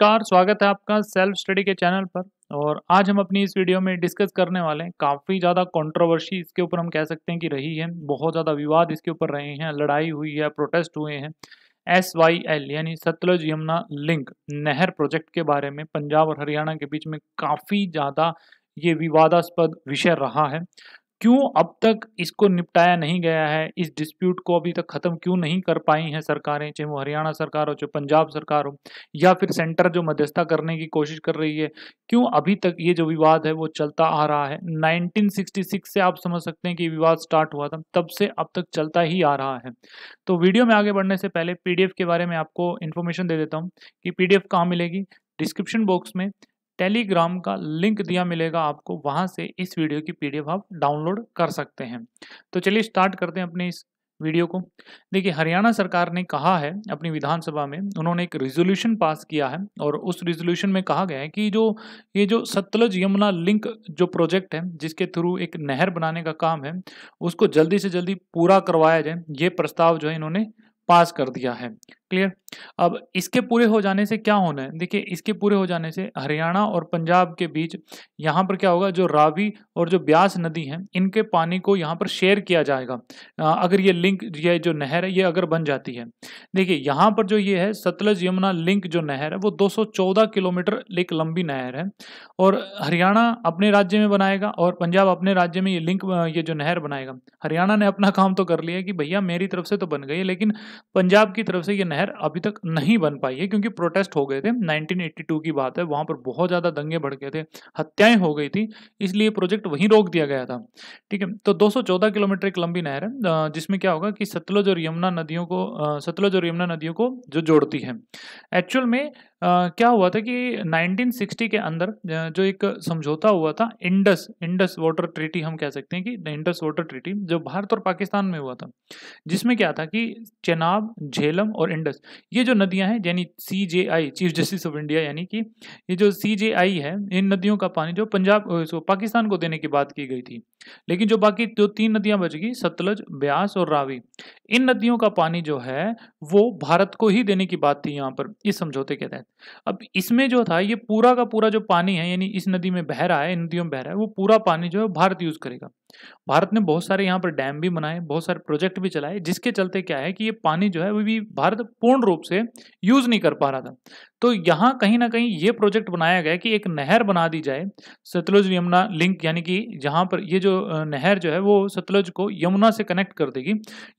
नमस्कार स्वागत है आपका सेल्फ स्टडी के चैनल पर और आज हम अपनी इस वीडियो में डिस्कस करने वाले हैं काफ़ी ज़्यादा कंट्रोवर्सी इसके ऊपर हम कह सकते हैं कि रही है बहुत ज़्यादा विवाद इसके ऊपर रहे हैं लड़ाई हुई है प्रोटेस्ट हुए हैं एस वाई एल यानी सतलज यमुना लिंक नहर प्रोजेक्ट के बारे में पंजाब और हरियाणा के बीच में काफ़ी ज़्यादा ये विवादास्पद विषय रहा है क्यों अब तक इसको निपटाया नहीं गया है इस डिस्प्यूट को अभी तक ख़त्म क्यों नहीं कर पाई हैं सरकारें चाहे वो हरियाणा सरकार हो चाहे पंजाब सरकार हो या फिर सेंटर जो मध्यस्थता करने की कोशिश कर रही है क्यों अभी तक ये जो विवाद है वो चलता आ रहा है 1966 से आप समझ सकते हैं कि विवाद स्टार्ट हुआ था तब से अब तक चलता ही आ रहा है तो वीडियो में आगे बढ़ने से पहले पी के बारे में आपको इन्फॉर्मेशन दे देता हूँ कि पी कहाँ मिलेगी डिस्क्रिप्शन बॉक्स में टेलीग्राम का लिंक दिया मिलेगा आपको वहाँ से इस वीडियो की पीडीएफ आप डाउनलोड कर सकते हैं तो चलिए स्टार्ट करते हैं अपने इस वीडियो को देखिए हरियाणा सरकार ने कहा है अपनी विधानसभा में उन्होंने एक रिजोल्यूशन पास किया है और उस रिजोल्यूशन में कहा गया है कि जो ये जो सतलज यमुना लिंक जो प्रोजेक्ट है जिसके थ्रू एक नहर बनाने का काम है उसको जल्दी से जल्दी पूरा करवाया जाए ये प्रस्ताव जो है इन्होंने पास कर दिया है क्लियर अब इसके पूरे हो जाने से क्या होना है देखिए इसके पूरे हो जाने से हरियाणा और पंजाब के बीच यहाँ पर क्या होगा जो रावी और जो ब्यास नदी है इनके पानी को यहाँ पर शेयर किया जाएगा अगर ये लिंक ये जो नहर है ये अगर बन जाती है देखिए यहाँ पर जो ये है सतलज यमुना लिंक जो नहर है वो दो किलोमीटर एक लंबी नहर है और हरियाणा अपने राज्य में बनाएगा और पंजाब अपने राज्य में ये लिंक ये जो नहर बनाएगा हरियाणा ने अपना काम तो कर लिया कि भैया मेरी तरफ से तो बन गई लेकिन पंजाब की तरफ से ये नहर अभी तक तक नहीं बन पाई है क्योंकि प्रोटेस्ट हो गए थे 1982 की बात है वहां पर बहुत ज़्यादा दंगे भड़के थे हत्याएं हो गई थी इसलिए प्रोजेक्ट वहीं रोक दिया गया था ठीक है तो 214 किलोमीटर एक लंबी नहर है जिसमें क्या होगा कि सतलुज और यमुना नदियों को सतलुज और यमुना नदियों को जो जोड़ती है एक्चुअल में Uh, क्या हुआ था कि 1960 के अंदर जो एक समझौता हुआ था इंडस इंडस वाटर ट्रीटी हम कह सकते हैं कि इंडस वाटर ट्रीटी जो भारत और पाकिस्तान में हुआ था जिसमें क्या था कि चेनाब झेलम और इंडस ये जो नदियां हैं यानी C J I chief justice of India यानी कि ये जो सी जे आई है इन नदियों का पानी जो पंजाब पाकिस्तान को देने की बात की गई थी लेकिन जो बाकी जो तीन नदियां बच गई सतलज ब्यास और रावी इन नदियों का पानी जो है वो भारत को ही देने की बात थी यहाँ पर इस समझौते के तहत अब इसमें जो था ये पूरा का पूरा जो पानी है यानी इस नदी में बह रहा है इन नदियों में बह रहा है वो पूरा पानी जो है भारत यूज़ करेगा भारत ने बहुत सारे यहाँ पर डैम भी बनाए बहुत सारे प्रोजेक्ट भी चलाए जिसके चलते क्या है कि ये पानी जो है वो भी भारत पूर्ण रूप से यूज़ नहीं कर पा रहा था तो यहाँ कहीं ना कहीं ये प्रोजेक्ट बनाया गया कि एक नहर बना दी जाए सतलुज यमुना लिंक यानी कि जहाँ पर ये जो नहर जो है वो सतलज को यमुना से कनेक्ट कर देगी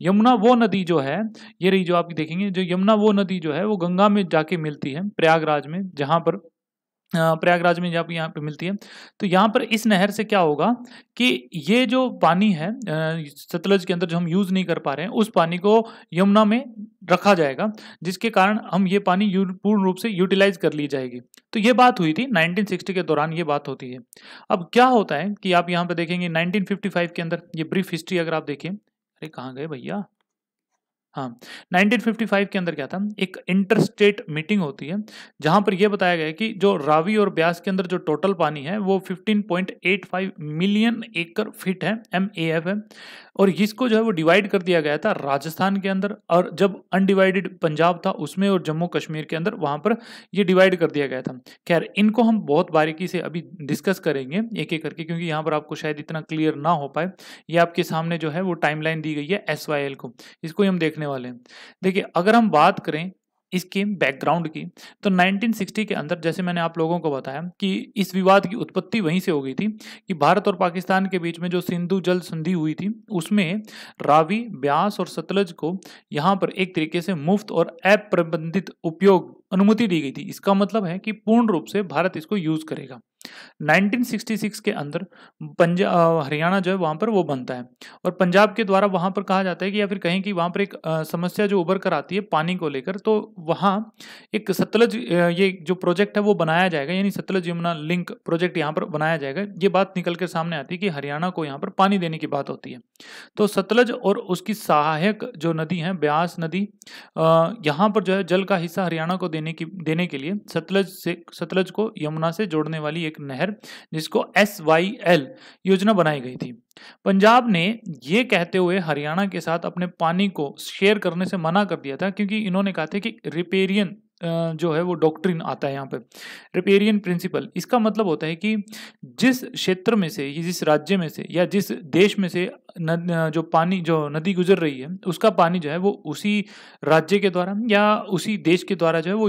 यमुना वो नदी जो है ये रही जो आप देखेंगे जो यमुना वो नदी जो है वो गंगा में जाके मिलती है प्रयागराज में जहाँ पर प्रयागराज में जब यहाँ पे मिलती है तो यहाँ पर इस नहर से क्या होगा कि ये जो पानी है सतलज के अंदर जो हम यूज़ नहीं कर पा रहे हैं उस पानी को यमुना में रखा जाएगा जिसके कारण हम ये पानी पूर्ण रूप से यूटिलाइज कर ली जाएगी तो ये बात हुई थी 1960 के दौरान ये बात होती है अब क्या होता है कि आप यहाँ पर देखेंगे नाइनटीन के अंदर ये ब्रीफ हिस्ट्री अगर आप देखें अरे कहाँ गए भैया हाँ 1955 के अंदर क्या था एक इंटरस्टेट मीटिंग होती है जहां पर यह बताया गया कि जो रावी और ब्यास के अंदर जो टोटल पानी है वो 15.85 मिलियन एकड़ फीट है एम ए एफ है और इसको जो है वो डिवाइड कर दिया गया था राजस्थान के अंदर और जब अनडिवाइडेड पंजाब था उसमें और जम्मू कश्मीर के अंदर वहां पर यह डिवाइड कर दिया गया था खैर इनको हम बहुत बारीकी से अभी डिस्कस करेंगे एक एक करके क्योंकि यहाँ पर आपको शायद इतना क्लियर ना हो पाए ये आपके सामने जो है वो टाइमलाइन दी गई है एस को इसको हम देख देखने वाले हैं देखिए अगर हम बात करें इसके बैकग्राउंड की तो 1960 के अंदर जैसे मैंने आप लोगों को बताया कि इस विवाद की उत्पत्ति वहीं से हो गई थी कि भारत और पाकिस्तान के बीच में जो सिंधु जल संधि हुई थी उसमें रावी ब्यास और सतलज को यहाँ पर एक तरीके से मुफ्त और अप्रबंधित उपयोग अनुमति दी गई थी इसका मतलब है कि पूर्ण रूप से भारत इसको यूज़ करेगा 1966 के अंदर पंजाब हरियाणा जो है वहां पर वो बनता है और पंजाब के द्वारा वहां पर कहा जाता है कि या फिर कहें कि वहां पर एक समस्या जो उभर कर आती है पानी को लेकर तो वहां एक सतलज ये जो प्रोजेक्ट है वो बनाया जाएगा यानी सतलज यमुना लिंक प्रोजेक्ट यहाँ पर बनाया जाएगा ये बात निकल कर सामने आती है कि हरियाणा को यहाँ पर पानी देने की बात होती है तो सतलज और उसकी सहायक जो नदी है ब्यास नदी यहाँ पर जो है जल का हिस्सा हरियाणा को देने की देने के लिए सतलज से सतलज को यमुना से जोड़ने वाली एक नहर जिसको एस वाई एल योजना बनाई गई थी पंजाब ने ये कहते हुए हरियाणा के साथ अपने पानी को शेयर करने से मना कर दिया था क्योंकि इन्होंने कहा था कि रिपेरियन जो है वो डॉक्ट्रिन आता है यहाँ पे रिपेरियन प्रिंसिपल इसका मतलब होता है कि जिस क्षेत्र में से जिस राज्य में से या जिस देश में से जो पानी जो नदी गुजर रही है उसका पानी जो है वो उसी राज्य के द्वारा या उसी देश के द्वारा जो है वो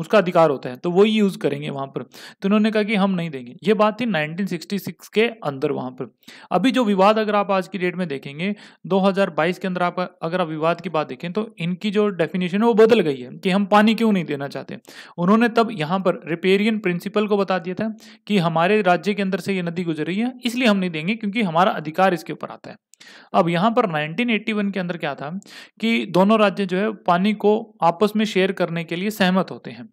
उसका अधिकार होता है तो वो यूज़ करेंगे वहाँ पर तो उन्होंने कहा कि हम नहीं देंगे ये बात थी 1966 के अंदर वहाँ पर अभी जो विवाद अगर आप आज की डेट में देखेंगे 2022 के अंदर आप अगर आप विवाद की बात देखें तो इनकी जो डेफिनेशन है वो बदल गई है कि हम पानी क्यों नहीं देना चाहते उन्होंने तब यहाँ पर रिपेरियन प्रिंसिपल को बता दिया था कि हमारे राज्य के अंदर से ये नदी गुजर रही है इसलिए हम नहीं देंगे क्योंकि हमारा अधिकार इसके ऊपर आता अब यहां पर 1981 के अंदर क्या था कि दोनों राज्य जो है पानी को आपस में शेयर करने के लिए सहमत होते हैं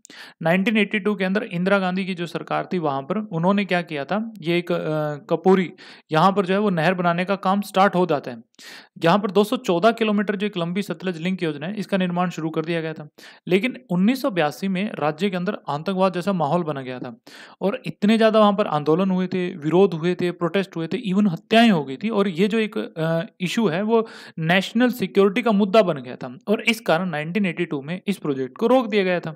1982 के अंदर इंदिरा गांधी की जो सरकार थी वहां पर उन्होंने क्या किया था ये एक कपूरी यहां पर जो है वो नहर बनाने का काम स्टार्ट हो जाता है यहां पर 214 किलोमीटर जो एक लंबी सतलज लिंक योजना है इसका निर्माण शुरू कर दिया गया था लेकिन उन्नीस में राज्य के अंदर आतंकवाद जैसा माहौल बना गया था और इतने ज़्यादा वहां पर आंदोलन हुए थे विरोध हुए थे प्रोटेस्ट हुए थे इवन हत्याएं हो गई थी और ये जो एक इशू है वो नेशनल सिक्योरिटी का मुद्दा बन गया था और इस कारण 1982 में इस प्रोजेक्ट को रोक दिया गया था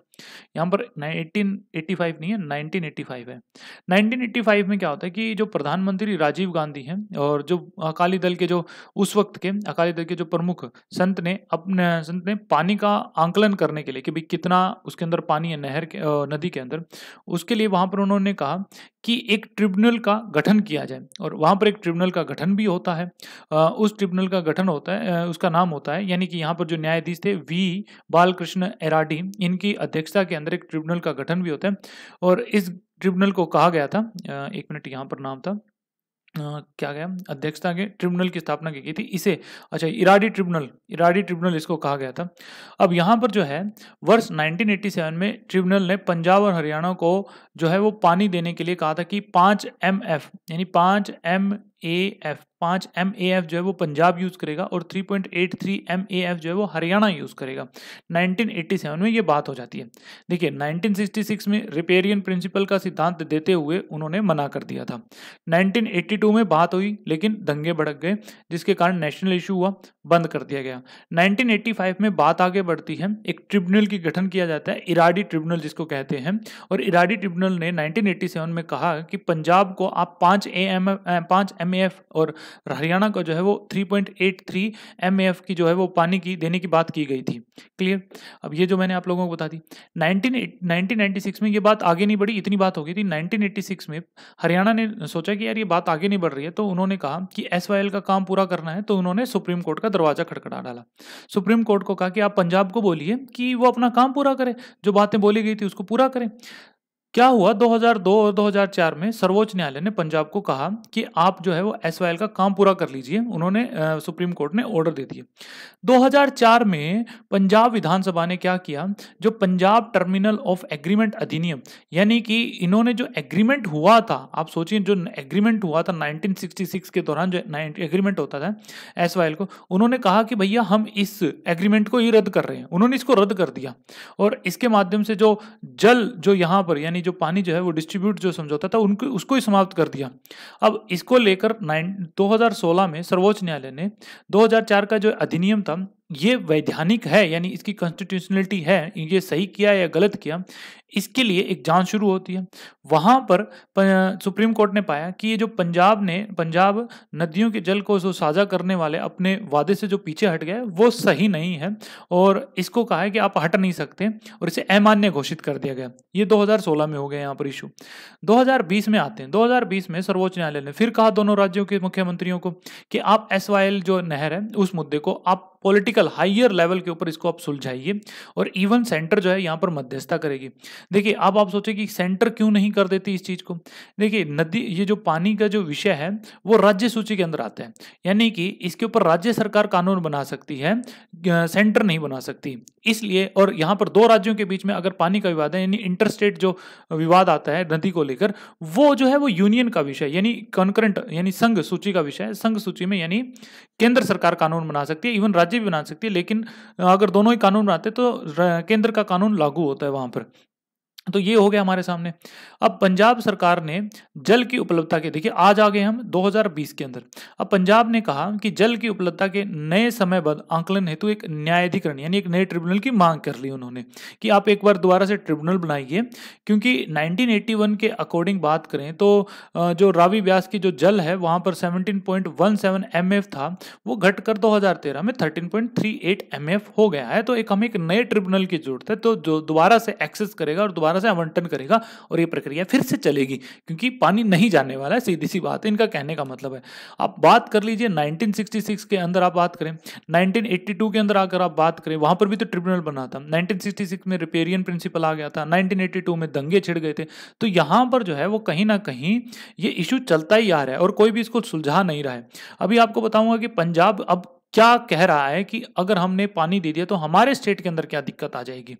यहाँ पर 1985 नहीं है 1985 है 1985 में क्या होता है कि जो प्रधानमंत्री राजीव गांधी हैं और जो अकाली दल के जो उस वक्त के अकाली दल के जो प्रमुख संत ने अपने संत ने पानी का आंकलन करने के लिए कि भाई कितना उसके अंदर पानी है नहर के नदी के अंदर उसके लिए वहाँ पर उन्होंने कहा कि एक ट्रिब्यूनल का गठन किया जाए और वहाँ पर एक ट्रिब्यूनल का गठन भी होता है उस ट्रिब्यूनल का गठन होता है उसका नाम होता है यानी कि यहाँ पर जो न्यायाधीश थे वी बालकृष्ण एराडी इनकी अध्यक्षता के अंदर एक ट्रिब्यूनल का गठन भी होता है और इस ट्रिब्यूनल को कहा गया था एक मिनट यहाँ पर नाम था Uh, क्या गया अध्यक्षता के ट्रिब्यूनल की स्थापना की गई थी इसे अच्छा इराडी ट्रिब्यूनल इराडी ट्रिब्यूनल इसको कहा गया था अब यहाँ पर जो है वर्ष 1987 में ट्रिब्यूनल ने पंजाब और हरियाणा को जो है वो पानी देने के लिए कहा था कि पाँच एम एफ यानी पाँच एम ए एफ पाँच एम ए एफ जो है वो पंजाब यूज़ करेगा और 3.83 point eight three M A F जो है वो हरियाणा यूज़ करेगा 1987 में ये बात हो जाती है देखिए 1966 में रिपेरियन प्रिंसिपल का सिद्धांत देते हुए उन्होंने मना कर दिया था 1982 में बात हुई लेकिन दंगे भड़क गए जिसके कारण नेशनल इशू हुआ बंद कर दिया गया फाइव में बात आगे बढ़ती है एक ट्रिब्यूनल की गठन किया जाता है इराडी ट्रिब्यूनल जिसको कहते हैं और इराडी ट्रिब्यूनल ने सेवन में कहा कि पंजाब को आप पाँच ए एम पाँच एम एम और हरियाणा का जो है वो 3.83 एम की जो है वो पानी की देने की बात की गई थी क्लियर अब ये जो मैंने आप लोगों को बता दी 19 1996 में ये बात आगे नहीं बढ़ी इतनी बात हो गई थी 1986 में हरियाणा ने सोचा कि यार ये बात आगे नहीं बढ़ रही है तो उन्होंने कहा कि एस का, का काम पूरा करना है तो उन्होंने सुप्रीम कोर्ट का दरवाजा खड़खड़ा डाला सुप्रीम कोर्ट को कहा कि आप पंजाब को बोलिए कि वो अपना काम पूरा करें जो बातें बोली गई थी उसको पूरा करें क्या हुआ 2002 और 2004 में सर्वोच्च न्यायालय ने पंजाब को कहा कि आप जो है वो एस का काम पूरा कर लीजिए उन्होंने आ, सुप्रीम कोर्ट ने ऑर्डर दे दिए 2004 में पंजाब विधानसभा ने क्या किया जो पंजाब टर्मिनल ऑफ एग्रीमेंट अधिनियम यानी कि इन्होंने जो एग्रीमेंट हुआ था आप सोचिए जो एग्रीमेंट हुआ था नाइनटीन के दौरान जो एग्रीमेंट होता था एस को उन्होंने कहा कि भैया हम इस एग्रीमेंट को ही रद्द कर रहे हैं उन्होंने इसको रद्द कर दिया और इसके माध्यम से जो जल जो यहाँ पर यानी यानी जो पानी जो है वो डिस्ट्रीब्यूट जो समझौता था उनको उसको ही समाप्त कर दिया अब इसको लेकर नाइन 2016 में सर्वोच्च न्यायालय ने 2004 का जो अधिनियम था ये वैधानिक है यानी इसकी कॉन्स्टिट्यूशनलिटी है ये सही किया या गलत किया इसके लिए एक जांच शुरू होती है वहाँ पर सुप्रीम कोर्ट ने पाया कि ये जो पंजाब ने पंजाब नदियों के जल को जो साझा करने वाले अपने वादे से जो पीछे हट गए वो सही नहीं है और इसको कहा है कि आप हट नहीं सकते और इसे अमान्य घोषित कर दिया गया ये 2016 में हो गया यहाँ पर इशू 2020 में आते हैं 2020 में सर्वोच्च न्यायालय ने फिर कहा दोनों राज्यों के मुख्यमंत्रियों को कि आप एस जो नहर है उस मुद्दे को आप पॉलिटिकल हाइयर लेवल के ऊपर इसको आप सुलझाइए और इवन सेंटर जो है यहाँ पर मध्यस्थता करेगी देखिए अब आप सोचे कि सेंटर क्यों नहीं कर देती इस चीज़ को देखिए नदी ये जो पानी का जो विषय है वो राज्य सूची के अंदर आता है यानी कि इसके ऊपर राज्य सरकार कानून बना सकती है सेंटर नहीं बना सकती इसलिए और यहाँ पर दो राज्यों के बीच में अगर पानी का विवाद है यानी इंटरस्टेट जो विवाद आता है नदी को लेकर वो जो है वो यूनियन का विषय यानी कॉन्करेंट यानी संघ सूची का विषय है संघ सूची में यानी केंद्र सरकार कानून बना सकती है इवन राज्य भी बना सकती है लेकिन अगर दोनों ही कानून बनाते तो केंद्र का कानून लागू होता है वहां पर तो ये हो गया हमारे सामने अब पंजाब सरकार ने जल की उपलब्धता के देखिए आज आ गए हम 2020 के अंदर अब पंजाब ने कहा कि जल की उपलब्धता के नए समयबद्ध आंकलन हेतु एक न्यायाधिकरण यानी एक नए ट्रिब्यूनल की मांग कर ली उन्होंने कि आप एक बार दोबारा से ट्रिब्यूनल बनाइए क्योंकि 1981 के अकॉर्डिंग बात करें तो जो रावी ब्यास की जो जल है वहाँ पर सेवनटीन पॉइंट था वो घटकर 2013 में 13.38 एमएफ हो गया है तो एक हम एक नए ट्रिब्यूनल की जरूरत है तो जो दोबारा से एक्सेस करेगा और दोबारा दोबारा से आवंटन करेगा और ये प्रक्रिया फिर से चलेगी क्योंकि पानी नहीं जाने वाला है सीधी सी बात है इनका कहने का मतलब है आप बात कर लीजिए 1966 के अंदर आप बात करें 1982 के अंदर अगर आप बात करें वहां पर भी तो ट्रिब्यूनल बना था 1966 में रिपेरियन प्रिंसिपल आ गया था 1982 में दंगे छिड़ गए थे तो यहाँ पर जो है वो कहीं ना कहीं ये इशू चलता ही आ रहा है और कोई भी इसको सुलझा नहीं रहा है अभी आपको बताऊंगा कि पंजाब अब क्या कह रहा है कि अगर हमने पानी दे दिया तो हमारे स्टेट के अंदर क्या दिक्कत आ जाएगी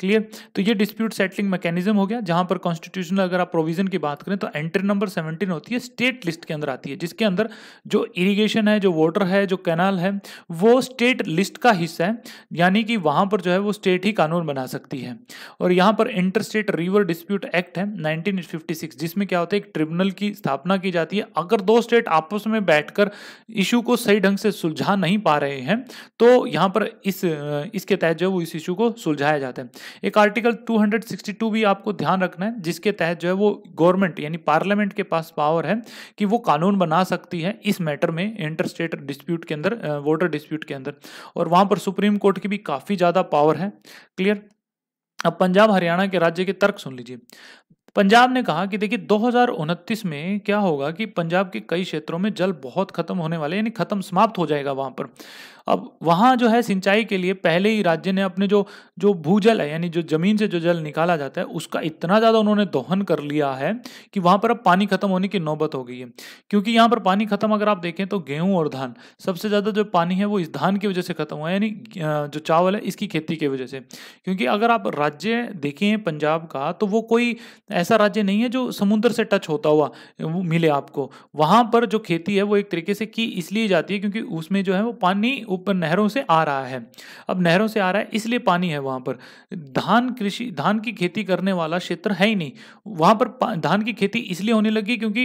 क्लियर तो ये डिस्प्यूट सेटलिंग मैकेनिज्म हो गया जहां पर कॉन्स्टिट्यूशनल अगर आप प्रोविजन की बात करें तो एंट्री नंबर 17 होती है स्टेट लिस्ट के अंदर आती है जिसके अंदर जो इरीगेशन है जो वाटर है जो कैनाल है वो स्टेट लिस्ट का हिस्सा है यानी कि वहां पर जो है वो स्टेट ही कानून बना सकती है और यहाँ पर inter state river dispute act है नाइनटीन जिसमें क्या होता है एक ट्रिब्यूनल की स्थापना की जाती है अगर दो स्टेट आपस में बैठकर इशू को सही ढंग से सुलझा नहीं नहीं पा रहे हैं तो यहाँ पर इस इसके तहत जो है वो इस इशू को सुलझाया जाता है एक आर्टिकल 262 भी आपको ध्यान रखना है जिसके तहत जो है वो गवर्नमेंट यानी पार्लियामेंट के पास पावर है कि वो कानून बना सकती है इस मैटर में इंटर स्टेट डिस्प्यूट के अंदर वोटर डिस्प्यूट के अंदर और वहाँ पर सुप्रीम कोर्ट की भी काफ़ी ज़्यादा पावर है क्लियर अब पंजाब हरियाणा के राज्य के तर्क सुन लीजिए पंजाब ने कहा कि देखिए दो में क्या होगा कि पंजाब के कई क्षेत्रों में जल बहुत खत्म होने वाले यानी खत्म समाप्त हो जाएगा वहां पर अब वहाँ जो है सिंचाई के लिए पहले ही राज्य ने अपने जो जो भूजल है यानी जो जमीन से जो जल निकाला जाता है उसका इतना ज़्यादा उन्होंने दोहन कर लिया है कि वहाँ पर अब पानी खत्म होने की नौबत हो गई है क्योंकि यहाँ पर पानी खत्म अगर आप देखें तो गेहूँ और धान सबसे ज़्यादा जो पानी है वो इस धान की वजह से खत्म हुआ है यानी जो चावल है इसकी खेती की वजह से क्योंकि अगर आप राज्य देखें पंजाब का तो वो कोई ऐसा राज्य नहीं है जो समुद्र से टच होता हुआ मिले आपको वहाँ पर जो खेती है वो एक तरीके से की इसलिए जाती है क्योंकि उसमें जो है वो पानी ऊपर नहरों से आ रहा है अब नहरों से आ रहा है इसलिए पानी है वहाँ पर धान कृषि धान की खेती करने वाला क्षेत्र है ही नहीं वहाँ पर धान की खेती इसलिए होने लगी क्योंकि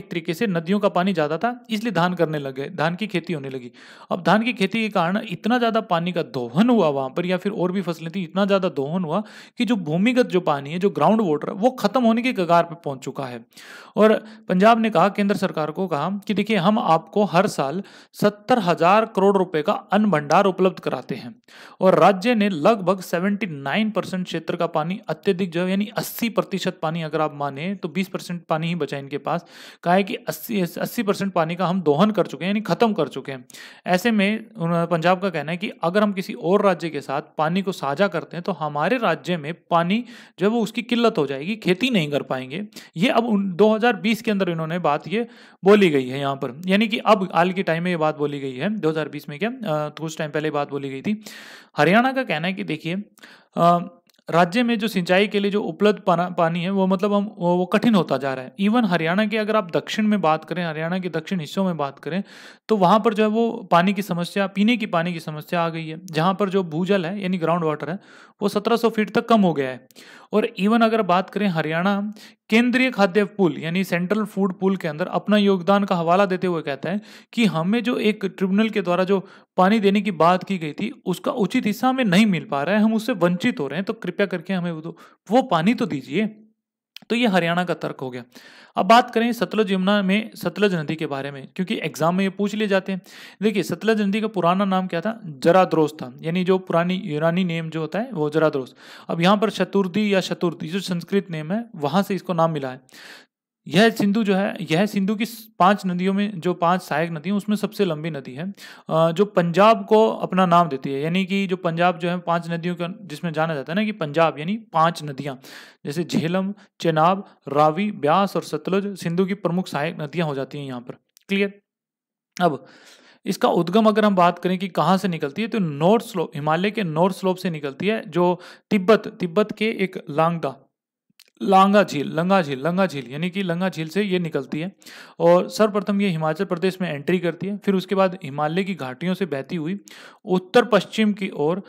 एक तरीके से नदियों का पानी ज़्यादा था इसलिए धान करने लगे धान की खेती होने लगी अब धान की खेती के कारण इतना ज़्यादा पानी का दोहन हुआ वहाँ पर या फिर और भी फसलें थी इतना ज़्यादा दोहन हुआ कि जो भूमिगत जो पानी है जो ग्राउंड वाटर वो ख़त्म होने के कगार पर पहुँच चुका है और पंजाब ने कहा केंद्र सरकार को कहा कि देखिए हम आपको हर साल सत्तर हज़ार करोड़ रुपए का अन्न भंडार उपलब्ध कराते हैं और राज्य ने लगभग 79 परसेंट क्षेत्र का पानी अत्यधिक जो यानी 80 प्रतिशत पानी अगर आप माने तो 20 परसेंट पानी ही बचा इनके पास कहा है कि 80 अस्सी परसेंट पानी का हम दोहन कर चुके हैं यानी खत्म कर चुके हैं ऐसे में पंजाब का कहना है कि अगर हम किसी और राज्य के साथ पानी को साझा करते हैं तो हमारे राज्य में पानी जो है वो उसकी किल्लत हो जाएगी खेती नहीं कर पाएंगे ये अब दो के अंदर इन्होंने बात ये बोली गई है यहाँ पर यानी कि अब हाल के टाइम में ये बात बोली गई है 2020 में ठीक है तो कुछ टाइम पहले बात बोली गई थी हरियाणा का कहना है कि देखिए राज्य में जो सिंचाई के लिए जो उपलब्ध पानी है वो मतलब हम वो, वो कठिन होता जा रहा है इवन हरियाणा के अगर आप दक्षिण में बात करें हरियाणा के दक्षिण हिस्सों में बात करें तो वहाँ पर जो है वो पानी की समस्या पीने की पानी की समस्या आ गई है जहाँ पर जो भूजल है यानी ग्राउंड वाटर है वो 1700 फीट तक कम हो गया है और इवन अगर बात करें हरियाणा केंद्रीय खाद्य पूल यानी सेंट्रल फूड पूल के अंदर अपना योगदान का हवाला देते हुए कहता है कि हमें जो एक ट्रिब्यूनल के द्वारा जो पानी देने की बात की गई थी उसका उचित हिस्सा हमें नहीं मिल पा रहा है हम उससे वंचित हो रहे हैं तो कृपया करके हमें वो, वो पानी तो दीजिए तो ये हरियाणा का तर्क हो गया अब बात करें सतलुज यमुना में सतलज नदी के बारे में क्योंकि एग्जाम में ये पूछ लिए जाते हैं देखिए सतलज नदी का पुराना नाम क्या था जराद्रोस था यानी जो पुरानी यूनानी नेम जो होता है वो जराद्रोस अब यहाँ पर शतुर्थी या शतुर्थी जो संस्कृत नेम है वहाँ से इसको नाम मिला है यह सिंधु जो है यह सिंधु की पांच नदियों में जो पांच सहायक नदी उसमें सबसे लंबी नदी है जो पंजाब को अपना नाम देती है यानी कि जो पंजाब जो है पांच नदियों का जिसमें जाना जाता है ना कि पंजाब यानी पांच नदियां जैसे झेलम चेनाब रावी ब्यास और सतलुज सिंधु की प्रमुख सहायक नदियां हो जाती हैं यहाँ पर क्लियर अब इसका उद्गम अगर हम बात करें कि कहाँ से निकलती है तो नॉर्थ स्लोप हिमालय के नॉर्थ स्लोप से निकलती है जो तिब्बत तिब्बत के एक लांगदा लांगा झील लंगा झील लंगा झील यानी कि लंगा झील से ये निकलती है और सर्वप्रथम ये हिमाचल प्रदेश में एंट्री करती है फिर उसके बाद हिमालय की घाटियों से बहती हुई उत्तर पश्चिम की ओर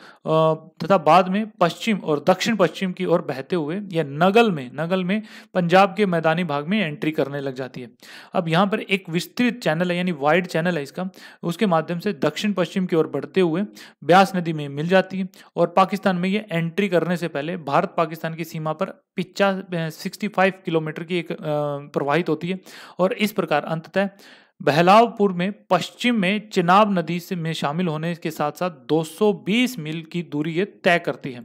तथा बाद में पश्चिम और दक्षिण पश्चिम की ओर बहते हुए यह नगल में नगल में पंजाब के मैदानी भाग में एंट्री करने लग जाती है अब यहाँ पर एक विस्तृत चैनल है यानी वाइड चैनल है इसका उसके माध्यम से दक्षिण पश्चिम की ओर बढ़ते हुए ब्यास नदी में मिल जाती है और पाकिस्तान में ये एंट्री करने से पहले भारत पाकिस्तान की सीमा पर पिचा 65 किलोमीटर की एक प्रवाहित होती है और इस प्रकार अंततः बहलावपुर में पश्चिम में चिनाब नदी से में शामिल होने के साथ साथ 220 मील की दूरी ये तय करती है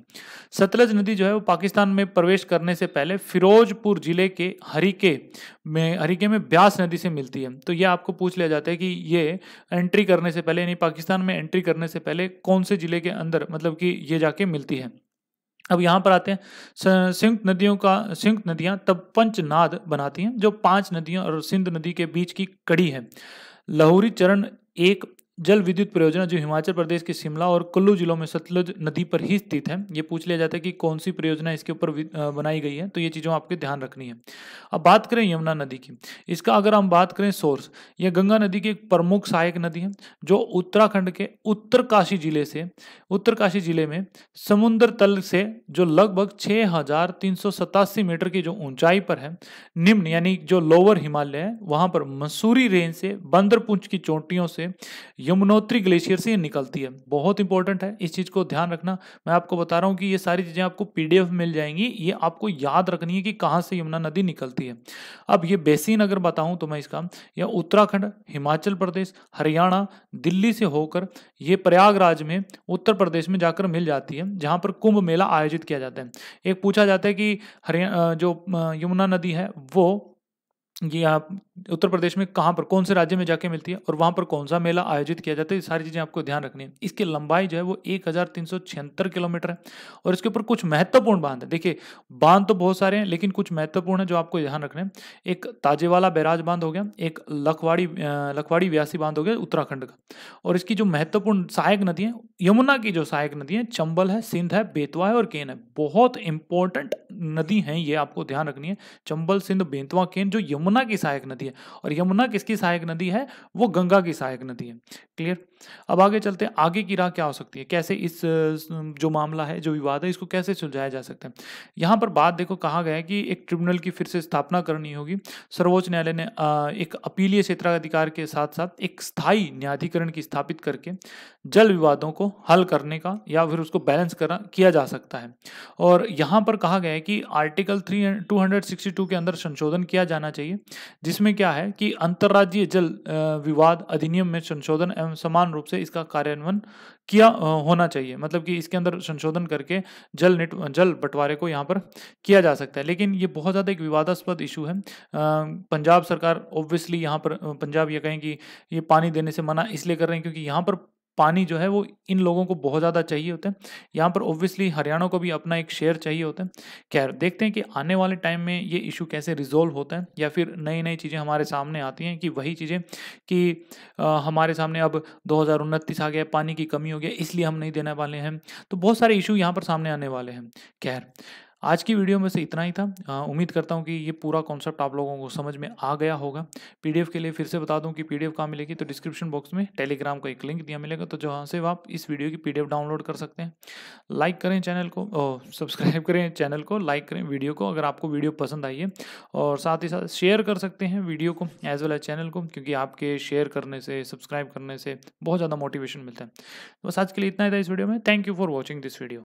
सतलज नदी जो है वो पाकिस्तान में प्रवेश करने से पहले फिरोजपुर जिले के हरिके में हरिके में ब्यास नदी से मिलती है तो ये आपको पूछ लिया जाता है कि ये एंट्री करने से पहले यानी पाकिस्तान में एंट्री करने से पहले कौन से ज़िले के अंदर मतलब कि ये जाके मिलती है अब यहाँ पर आते हैं संयुक्त नदियों का संयुक्त नदियाँ तब पंचनाद बनाती हैं जो पांच नदियों और सिंध नदी के बीच की कड़ी है लहूरी चरण एक जल विद्युत परियोजना जो हिमाचल प्रदेश के शिमला और कुल्लू जिलों में सतलुज नदी पर ही स्थित है ये पूछ लिया जाता है कि कौन सी परियोजना इसके ऊपर बनाई गई है तो ये चीज़ों आपके ध्यान रखनी है अब बात करें यमुना नदी की इसका अगर हम बात करें सोर्स यह गंगा नदी की एक प्रमुख सहायक नदी है जो उत्तराखंड के उत्तरकाशी जिले से उत्तरकाशी जिले में समुन्द्र तल से जो लगभग छः मीटर की जो ऊंचाई पर है निम्न यानी जो लोअर हिमालय है वहाँ पर मसूरी रेंज से बंदरपुंछ की चोटियों से यमुनोत्री ग्लेशियर से निकलती है बहुत इंपॉर्टेंट है इस चीज़ को ध्यान रखना मैं आपको बता रहा हूँ कि ये सारी चीज़ें आपको पीडीएफ मिल जाएंगी ये आपको याद रखनी है कि कहाँ से यमुना नदी निकलती है अब ये बेसिन अगर बताऊँ तो मैं इसका या उत्तराखंड हिमाचल प्रदेश हरियाणा दिल्ली से होकर ये प्रयागराज में उत्तर प्रदेश में जाकर मिल जाती है जहाँ पर कुंभ मेला आयोजित किया जाता है एक पूछा जाता है कि हरिया जो यमुना नदी है वो ये आप उत्तर प्रदेश में कहाँ पर कौन से राज्य में जाके मिलती है और वहाँ पर कौन सा मेला आयोजित किया जाता है ये सारी चीज़ें आपको ध्यान रखनी है इसकी लंबाई जो है वो एक किलोमीटर है और इसके ऊपर कुछ महत्वपूर्ण बांध है देखिए बांध तो बहुत सारे हैं लेकिन कुछ महत्वपूर्ण है जो आपको ध्यान रखने हैं एक ताजेवाला बैराज बांध हो गया एक लखवाड़ी लखवाड़ी व्यासी बांध हो गया उत्तराखंड का और इसकी जो महत्वपूर्ण सहायक नदी है यमुना की जो सहायक नदी है चंबल है सिंध है बेतवा है और केन है बहुत इंपॉर्टेंट नदी हैं ये आपको ध्यान रखनी है चंबल सिंध बेंतवा केन जो यमुना की सहायक नदी है और यमुना किसकी सहायक नदी है वो गंगा की सहायक नदी है क्लियर अब आगे चलते हैं आगे की राह क्या हो सकती है कैसे इस जो मामला है जो विवाद है इसको कैसे सुलझाया जा सकता है यहाँ पर बात देखो कहा गया है कि एक ट्रिब्यूनल की फिर से स्थापना करनी होगी सर्वोच्च न्यायालय ने एक अपीलीय क्षेत्राधिकार के साथ साथ एक स्थायी न्यायाधिकरण की स्थापित करके जल विवादों को हल करने का या फिर उसको बैलेंस करा किया जा सकता है और यहाँ पर कहा गया है कि आर्टिकल थ्री टू के अंदर संशोधन किया जाना चाहिए जिसमें क्या है कि अंतर्राज्यीय जल विवाद अधिनियम में संशोधन एवं समान समान रूप से इसका कार्यान्वयन किया होना चाहिए मतलब कि इसके अंदर संशोधन करके जल नेट जल बंटवारे को यहाँ पर किया जा सकता है लेकिन ये बहुत ज़्यादा एक विवादास्पद इशू है पंजाब सरकार ऑब्वियसली यहाँ पर पंजाब ये कहें कि ये पानी देने से मना इसलिए कर रहे हैं क्योंकि यहाँ पर पानी जो है वो इन लोगों को बहुत ज़्यादा चाहिए होता है यहाँ पर ऑब्वियसली हरियाणा को भी अपना एक शेयर चाहिए होता है खैर देखते हैं कि आने वाले टाइम में ये इशू कैसे रिजोल्व होता है या फिर नई नई चीज़ें हमारे सामने आती हैं कि वही चीज़ें कि आ, हमारे सामने अब दो आ गया पानी की कमी हो गया इसलिए हम नहीं देने वाले हैं तो बहुत सारे इशू यहाँ पर सामने आने वाले हैं खैर आज की वीडियो में से इतना ही था उम्मीद करता हूँ कि ये पूरा कॉन्सेप्ट आप लोगों को समझ में आ गया होगा पीडीएफ के लिए फिर से बता दूँ कि पीडीएफ कहाँ मिलेगी तो डिस्क्रिप्शन बॉक्स में टेलीग्राम का एक लिंक दिया मिलेगा तो जहाँ से आप इस वीडियो की पीडीएफ डाउनलोड कर सकते हैं लाइक करें चैनल को सब्सक्राइब करें चैनल को लाइक करें वीडियो को अगर आपको वीडियो पसंद आई है और साथ ही साथ शेयर कर सकते हैं वीडियो को एज वेल एज चैनल को क्योंकि आपके शेयर करने से सब्सक्राइब करने से बहुत ज़्यादा मोटिवेशन मिलता है बस आज के लिए इतना ही था इस वीडियो में thank you for watching this video